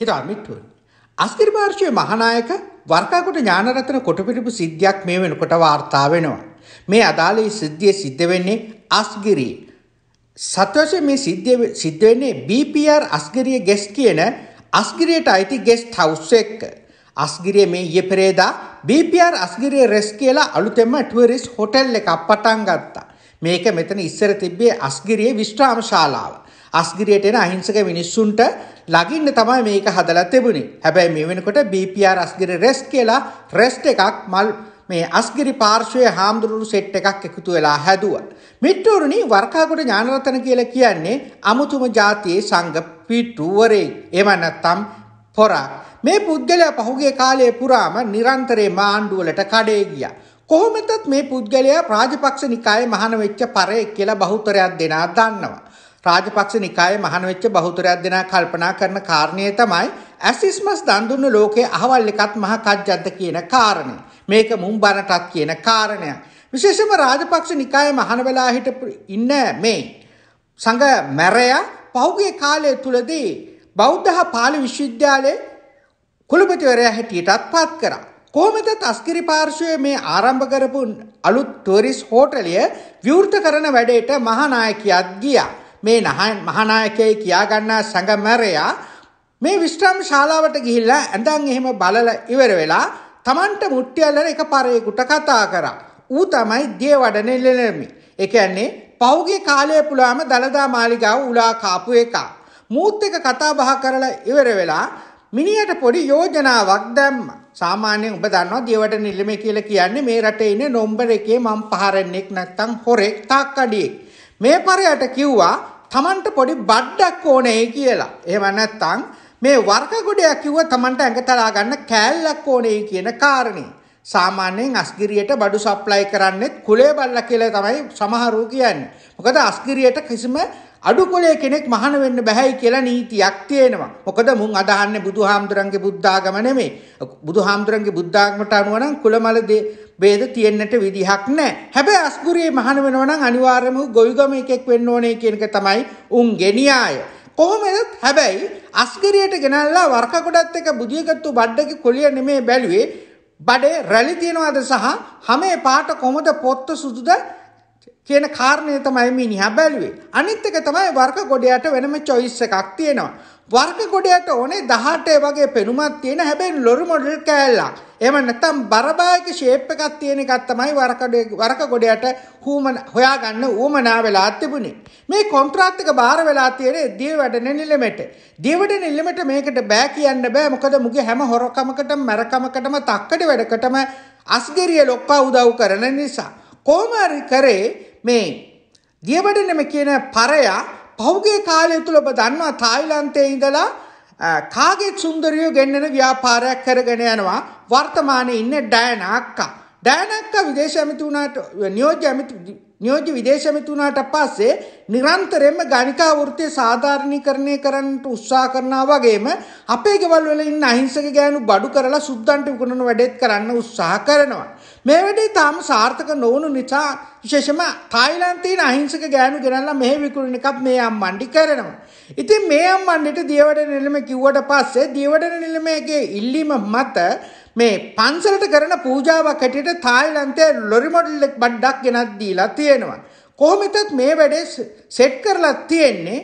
හිතාමිට්ටුවන්. අස්තිර්භාර්ශය මහනායක වර්කාකොට ඥානරතන කොටපිටපු සිද්ධියක් මේ වෙනකොට වාර්තා වෙනවා. මේ අදාළ සිද්ධිය සිද්ධ වෙන්නේ අස්ගිරී. සත්වශය මේ සිද්ධිය සිද්ධ වෙන්නේ BPR අස්ගිරිය ගෙස් කියන අස්ගිරියට අයිති ගෙස්ට් හවුස් එක්ක. අස්ගිරිය මේ ඊයේ පෙරේදා BPR අස්ගිරිය රෙස් කියලා අලුතෙන්ම ටුවරිස් හොටෙල් එකක් පටන් ගත්තා. මේක මෙතන ඉස්සර තිබ්බේ අස්ගිරියේ විශ්‍රාම ශාලාව. අස්ගිරියට එන අහිංසක මිනිස්සුන්ට ලගින්න තමයි මේක හදලා තිබුණේ. හැබැයි මේ වෙනකොට BPR අස්ගිරි රෙස්ට් කියලා රෙස්ට් එකක් මල් මේ අස්ගිරි පාර්ශවයේ හාමුදුරුවෝ සෙට් එකක් එකතු වෙලා හැදුවා. මිට්ටෝරුණි වර්කාගොඩ ඥානරතන කියලා කියන්නේ අමුතුම જાතියේ සංඝ පිටුවරේ. එව නැත්තම් පොරක්. මේ පුද්ගලයා පහුගිය කාලයේ පුරාම නිරන්තරයෙන්ම ආණ්ඩුවලට කඩේ ගියා. කොහොමදත් මේ පුද්ගලයා රාජපක්ෂ නිකායේ මහාන වෙච්ච පරේ කියලා බහුතරයක් දෙනා දන්නවා. රාජපක්ෂ නිකායේ මහාන වෙච්ච බහුතරයක් දෙනා කල්පනා කරන කාරණේ තමයි ඇසිස්මස් දන් දුන්න ලෝකයේ අහවල් එකත් මහා කජ්ජද්ද කියන කාරණේ. මේක මුම්බනටත් කියන කාරණය. විශේෂම රාජපක්ෂ නිකායේ මහාන වෙලා හිටපු ඉන්න මේ සංඝ මැරයා පහුගිය කාලය තුලදී බෞද්ධ පාලි විශ්වවිද්‍යාලයේ කුලපතිවරයා හැටියටත් පත් කරා. කොහොමද තස්කිරි පාර්ශවයේ මේ ආරම්භ කරපු අලුත් ටූරිස් හෝටලිය විවෘත කරන වැඩේට මහානායකයාත් ගියා. මේ මහානායකයේ කියා ගන්නා සංගමරයා මේ විශ්‍රාම ශාලාවට ගිහිල්ලා ඇඳන් එහෙම බලලා ඉවර වෙලා Tamanට මුට්ටියල්ලන එක පරේකට කතා කරා. ඌ තමයි දේවඩනේ ලෙලෙමි. ඒ කියන්නේ පහුගිය කාලය පුරාම දලදා මාලිගාව උලා කාපු එක. මූත් එක කතා බහ කරලා ඉවර වෙලා මිනිහට පොඩි යෝජනාවක් දැම්ම. සාමාන්‍යයෙන් ඔබ දන්නවා දියවට නිල්ලමේ කියලා කියන්නේ මේ රටේ ඉන්න නොම්බර එකේ මම පහරන්නෙක් නැත්තම් හොරෙක් තාක්කඩියෙක්. මේ පරයට කිව්වා තමන්ට පොඩි බඩ්ඩක් ඕනේ කියලා. එහෙම නැත්නම් මේ වර්ග ගොඩයක් කිව්ව තමන්ට ඇඟ තලා ගන්න කෑල්ලක් ඕනේ කියන කාරණේ. සාමාන්‍යයෙන් අස්ගිරියට බඩු සප්ලයි කරන්නෙත් කුලේ බල්ල කියලා තමයි සමහරු කියන්නේ. මොකද අස්ගිරියට කිසිම අඩු කුලේ කෙනෙක් මහාන වෙන්න බෑයි කියලා නීතියක් තියෙනවා. මොකද මුන් අදහන්නේ බුදුහාමුදුරන්ගේ බුද්ධාගම නෙමෙයි. බුදුහාමුදුරන්ගේ බුද්ධාගමට අනුව නම් කුලමල ભેද තියෙන්නට විදිහක් නැහැ. හැබැයි අස්ගිරියේ මහාන වෙනවා නම් අනිවාර්යයෙන්ම ගොවිගම එකෙක් වෙන්න ඕනේ කියන එක තමයි උන් ගෙනියාය. කොහොමදත් හැබැයි අස්ගිරියට ගෙනල්ලා වර්ක කොටත් එක බුදියගත්තු බඩගේ කොළිය නෙමේ බැලුවේ බඩේ රැලි තියෙනවද සහ හැමේ පාට කොහොමද පොත්ත සුදුද කියන කාරණය තමයි මිනිහා බැලුවේ. අනිත් එක තමයි වර්ග ගොඩයට වෙනම choice එකක් තියෙනවා. වර්ග ගොඩයට ඕනේ 18 වගේ පෙනුමක් තියෙන හැබැයි ලොරු මොඩල් කෑල්ලක්. එහෙම නැත්නම් බරබායක shape එකක් තියෙන එකක් තමයි වරක ගොඩයට හුමන හොයාගන්න ඌමනා වෙලා තිබුණේ. මේ කොන්ත්‍රාත් එක බාර වෙලා තියෙන දියවැඩෙන නිලමෙට. දියවැඩෙන නිලමෙට මේකට බෑ කියන්න බෑ. මොකද මුගේ හැම හොරකමකටම මරකමකටම තක්කඩි වැඩකටම අස්ගිරිය ලොක්කා උදව් කරන නිසා. කෝමරි කරේ මේ දියබඩනම කියන පරයා පහුගේ කාලය තුළ ඔබ දන්නවා තායිලන්තයේ ඉඳලා කාගෙත් සුන්දරියෝ ගෙන්නෙන ව්‍යාපාරයක් කරගෙන යනවා වර්තමානයේ ඉන්න ඩයන අක්කා. ඩයන අක්කා විදේශ ඇමති වුණාට නියෝජ්‍ය ඇමති නියෝජ්‍ය විදේශ ඇමති වුණාට පස්සේ නිරන්තරයෙන්ම ගණිකා වෘත්තිය සාධාරණීකරණය කරන්නට උත්සාහ කරනවා වගේම අපේ ගෙවල් වල ඉන්න අහිංසක ගෑනු බඩු කරලා සුද්දන්ට විකුණන වැඩේත් කරන්න උත්සාහ කරනවා. මේ වැඩේ තාම සාර්ථක නොවුණු නිසා විශේෂම තායිලන්තීන අහිංසක ගෑනු ගෙනල්ලා මෙහෙ විකුණන එකක් මේ අම්මණ්ඩි කරනවා. ඉතින් මේ අම්මණ්ඩිට දියවඩන නිලමේ කිව්වට පස්සේ දියවඩන නිලමේගේ ඉල්ලීම මත මේ පන්සලට කරන පූජාවක් හැටියට තායිලන්තයේ ලොරි මොඩල් එක බඩක් ගෙනත් දීලා තියෙනවා. කොහොමදත් මේ වැඩේ සෙට් කරලා තියෙන්නේ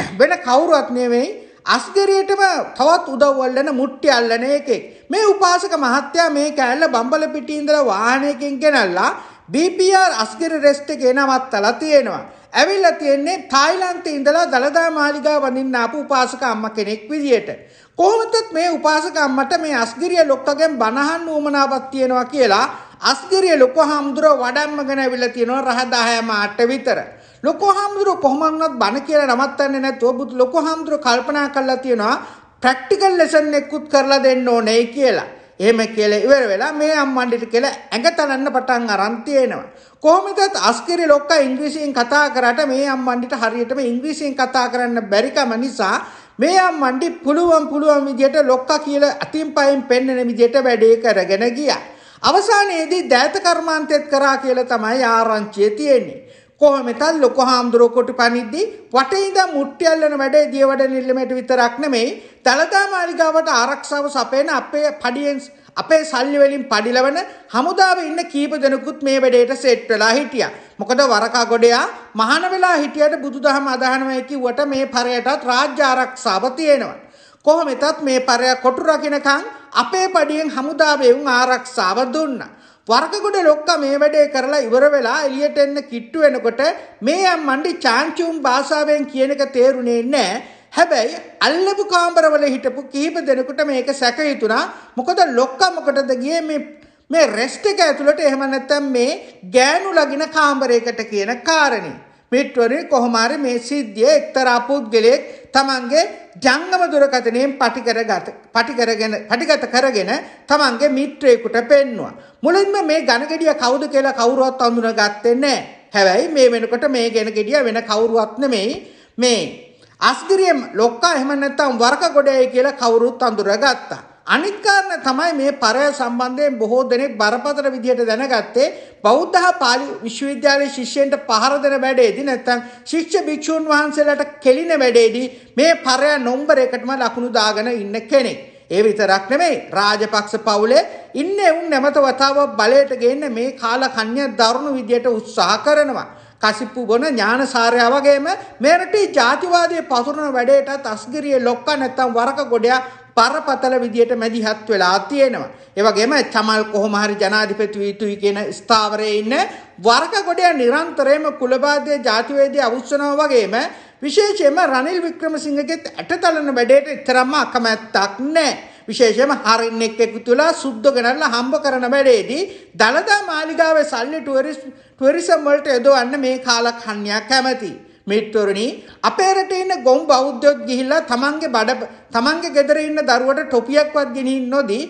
වෙන කවුරුත් නෙවෙයි අස්ගරයටම තවත් උදව්වල්ලන මුට්ටි අල්ලන එකෙක්. මේ උපාසක මහත්තයා මේ කෑල්ල බම්බල පිටින්දර වාහනයකින් ගෙනල්ලා BPR අස්ගර රෙස්ට එක නවත්තලා තියෙනවා. ඇවිල්ලා තියෙන්නේ තායිලන්තේ ඉඳලා දළදා මාලිගා වඳින්න ආපු උපාසක අම්ම කෙනෙක් විදියට. කොහොමදත් මේ උපාසක අම්මට මේ අස්ගිරිය ලොක්කගෙන් බනහන්න උමනාවක් තියෙනවා කියලා අස්ගිරිය ලොකු හාමුදුරුව වඩම්මගෙන ඇවිල්ලා තියෙනවා රහ 10 මාට විතර. ලොකෝ හාමුදුරුවෝ කොහොමවත් බණ කියලා නවත්තන්නේ නැතුව බුදු ලොකෝ හාමුදුරුවෝ කල්පනා කරලා තියෙනවා ප්‍රැක්ටිකල් ලෙසන් එක්කුත් කරලා දෙන්න ඕනේ කියලා. එහෙම කියලා ඉවර වෙලා මේ අම්මන්ඩිට කියලා ඇඟ තනන්න පටන් අරන් තියෙනවා. කොහොමදත් අස්කිරි ලොක්කා ඉංග්‍රීසියෙන් කතා කරාට මේ අම්මන්ඩිට හරියටම ඉංග්‍රීසියෙන් කතා කරන්න බැරිකම නිසා මේ අම්මන්ඩි පුළුවන් පුළුවන් විදිහට ලොක්කා කියලා අතින් පයින් පෙන්වන විදිහට වැඩේ කරගෙන ගියා. අවසානයේදී දෑත කර්මාන්තයත් කරා කියලා තමයි ආරංචිය තියෙන්නේ. කොහොමතත් ලොකු හාමුදුරුවෝ කොටු පනිද්දී වටේ ඉඳන් මුට්ටි අල්ලන වැඩේ දියවඩ නිල්ලමේට විතරක් නෙමෙයි දළදා මාලිගාවට ආරක්ෂාව සපයන අපේ පඩියන්ස් අපේ සල්ලි වලින් පඩිලවන හමුදාව ඉන්න කීප දෙනෙකුත් මේ වැඩේට සෙට් වෙලා හිටියා. මොකද වරකා ගොඩයා මහාන වෙලා හිටියට බුදුදහම අදහනවා කිව්වට මේ පරයටත් රාජ්‍ය ආරක්ෂාව තියෙනවා. කොහොමෙතත් මේ පරය කොටු රකින්නකම් අපේ පඩියෙන් හමුදාවෙන් ආරක්ෂාව දුන්නා. වර්ගගොඩ ලොක්ක මේ වැඩේ කරලා ඉවර වෙලා එළියට එන්න කිට්ටු වෙනකොට මේ අම්මන්ඩි චාන්චුම් භාෂාවෙන් කියන එක තේරුණේ නැහැ. හැබැයි අල්ලපු කාමරවල හිටපු කීප දෙනෙකුට මේක සැක යුතුනා. මොකද ලොක්ක මොකටද ගියේ මේ මේ රෙස්ට් එක ඇතුළට එහෙම නැත්නම් මේ ගෑනු ලගින කාමරයකට කියන කාරණේ. මෙට්වරේ කොහොමාරි මේ සිද්ධිය එක්තරා පුද්ගලයෙක් තමන්ගේ ජංගම දුරකථනයෙන් පටිකරගත පටිකරගෙන පටිගත කරගෙන තමන්ගේ මිත්‍රයෙකුට පෙන්නවා. මුලින්ම මේ ගණගෙඩිය කවුද කියලා කවුරුවත් අඳුනගත්තේ නැහැ. හැබැයි මේ වෙනකොට මේ ගණගෙඩිය වෙන කවුරුවත් නෙමෙයි මේ අස්ගිරියම් ලොක්කා එහෙම නැත්නම් වරක ගොඩේ කියලා කවුරුත් අඳුරගත්තා. අනිත් කාරණා තමයි මේ පරය සම්බන්ධයෙන් බොහෝ දෙනෙක් බරපතල විදිහට දැනගත්තේ බෞද්ධ පාලි විශ්වවිද්‍යාලයේ ශිෂ්‍යයන්ට පහර දෙන වැඩේදී නැත්නම් ශිෂ්‍ය භික්ෂුන් වහන්සේලාට කෙලින වැඩේදී මේ පරය නොම්බර එකටම ලකුණු දාගෙන ඉන්න කෙනෙක්. ඒ විතරක් නෙමෙයි රාජපක්ෂ පවුලේ ඉන්න උන් නැමත වතාවක් බලයට ගේන්න මේ කාල කන්‍ය දරුණු විදියට උත්සාහ කරනවා. කසිප්පු බොන ඥානසාරයා වගේම මෙරටි ජාතිවාදයේ පතුරන වැඩේටත් අස්ගිරිය ලොක්ක නැත්තම් වරක ගොඩයා බරපතල විදියට මැදිහත් වෙලා තියෙනවා. ඒ වගේම තමල් කොහොම හරි ජනාධිපති විය යුතුයි කියන ස්ථාවරයේ ඉන්න වර්ග ගොඩය නිරන්තරයෙන්ම කුලබාධය ජාතිවාදී අවුස්සනවා වගේම විශේෂයෙන්ම රනිල් වික්‍රමසිංහගෙත් ඇටතලන වැඩේට තරම්ම අකමැත්තක් නැහැ. විශේෂම හරින් එක් එකතු වෙලා සුද්ධ ගණන්ලා හම්බ කරන වැඩේදී දළදා මාලිගාවේ සල්ලි ටුවරිස් ටුවරිසම් වලට යොදවන්න මේ කාලකන්‍යා කැමතියි. මිත්වරණි අපේ රටේ ඉන්න ගොම් බෞද්ධයොත් ගිහිල්ලා තමන්ගේ බඩ තමන්ගේ ගෙදර ඉන්න දරුවට ටොපියක්වත් ගෙනින් නොදී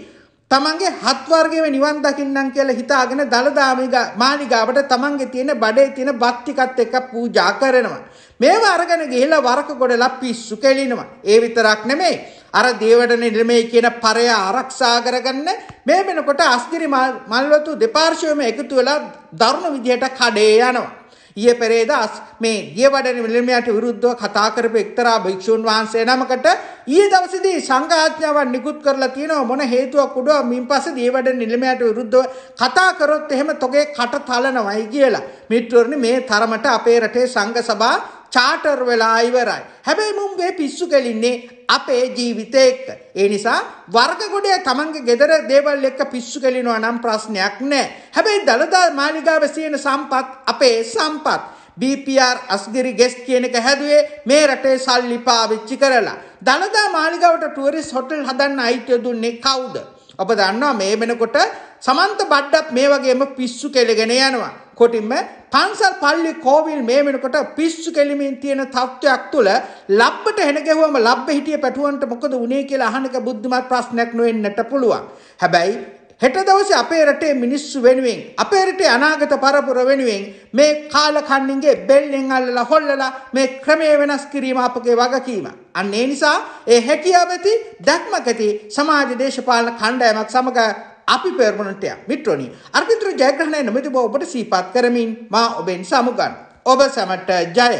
තමන්ගේ හත් වර්ගයේම නිවන් දකින්නම් කියලා හිතාගෙන දලදාමිග මාලිගාවට තමන්ගේ තියෙන බඩේ තියෙන බත් ටිකත් එක්ක පූජා කරනවා. මේව අරගෙන ගිහිල්ලා වරක ගොඩලා පිස්සු කෙලිනවා. ඒ විතරක් නෙමෙයි. අර දේවඩන නිර්මේ කියන පරය ආරක්ෂා කරගන්න මේ වෙනකොට අස්ගිරි මල්වතු දෙපාර්ශවයම එකතු වෙලා දරුණු විදිහට කඩේ යනවා. ඊයේ පෙරේදා මේ දියවඩන මිලමයට විරුද්ධව කතා කරපු එක්තරා භික්ෂුන් වහන්සේ නමකට ඊයේ දවසේදී සංඝාඥාවන් නිකුත් කරලා තියෙනවා මොන හේතුවක් උඩ මින් පස්සේ දියවඩන නිලමයට විරුද්ධව කතා කරොත් එහෙම තොගේ කට තලනවයි කියලා. මිත්‍රවරනි මේ තරමට අපේ රටේ සංඝ සභා චාටර් වෙලා ඉවරයි. හැබැයි මුන්ගේ පිස්සු කෙලින්නේ අපේ ජීවිතේ එක්ක. ඒ නිසා වර්ග ගොඩේ Tamange gedara දේවල් එක්ක පිස්සු කෙලිනවා නම් ප්‍රශ්නයක් නැහැ. හැබැයි දලදා මාලිගාවේ සියන සම්පත් අපේ සම්පත්. BPR අස්ගිරි ගෙස් කියන එක හැදුවේ මේ රටේ සල්ලි පාවිච්චි කරලා. දළදා මාලිගාවට ටුවරිස් හොටල් හදන්න අයිතිය දුන්නේ කවුද? ඔබ දන්නවා මේ වෙනකොට සමන්ත බඩ්ඩත් මේ වගේම පිස්සු කෙලගෙන යනවා. කොටින්ම පන්සල් පල්ලි කෝවිල් මේ වෙනකොට පිස්සු කෙලිමින් තියෙන තත්ත්වයක් තුළ ලබ්බට හෙන ගැහුවම ලබ්බ හිටිය පැටුවන්ට මොකද උනේ කියලා අහනක බුද්ධිමත් ප්‍රශ්නයක් නොවෙන්නට පුළුවන්. හැබැයි හෙට දවසේ අපේ රටේ මිනිස්සු වෙනුවෙන් අපේ රටේ අනාගත පරපුර වෙනුවෙන් මේ කාලකන්ණින්ගේ බෙල්ලෙන් අල්ලලා හොල්ලලා මේ ක්‍රමය වෙනස් කිරීම අපගේ වගකීම. අන්න ඒ නිසා ඒ හැකියාව ඇති දැක්මක් ඇති සමාජ දේශපාලන කණ්ඩායමක් සමග අපි පෙරමුණටයක් මිත්‍රණී අර්ථිත්‍ර ජයග්‍රහණය නොමැති බව ඔබට සීපත් කරමින් මා ඔබෙන් සමුගන්න. ඔබ සැමට ජය!